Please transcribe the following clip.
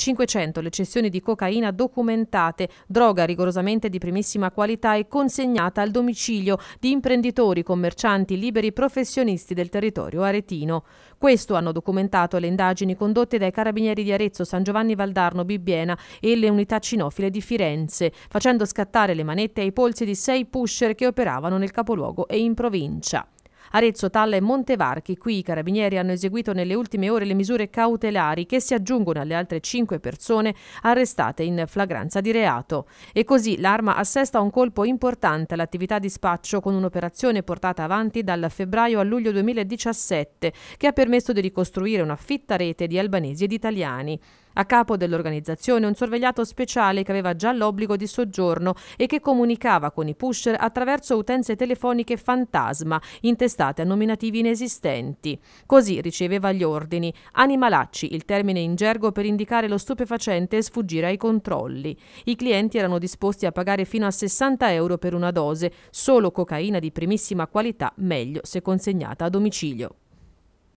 500 le cessioni di cocaina documentate, droga rigorosamente di primissima qualità e consegnata al domicilio di imprenditori, commercianti, liberi professionisti del territorio aretino. Questo hanno documentato le indagini condotte dai carabinieri di Arezzo, San Giovanni Valdarno, Bibbiena e le unità cinofile di Firenze, facendo scattare le manette ai polsi di sei pusher che operavano nel capoluogo e in provincia. Arezzo, Talla e Montevarchi. Qui i carabinieri hanno eseguito nelle ultime ore le misure cautelari che si aggiungono alle altre cinque persone arrestate in flagranza di reato. E così l'arma assesta un colpo importante all'attività di spaccio con un'operazione portata avanti dal febbraio a luglio 2017 che ha permesso di ricostruire una fitta rete di albanesi ed italiani. A capo dell'organizzazione un sorvegliato speciale che aveva già l'obbligo di soggiorno e che comunicava con i pusher attraverso utenze telefoniche fantasma, intestate a nominativi inesistenti. Così riceveva gli ordini, animalacci, il termine in gergo per indicare lo stupefacente e sfuggire ai controlli. I clienti erano disposti a pagare fino a 60 euro per una dose, solo cocaina di primissima qualità, meglio se consegnata a domicilio.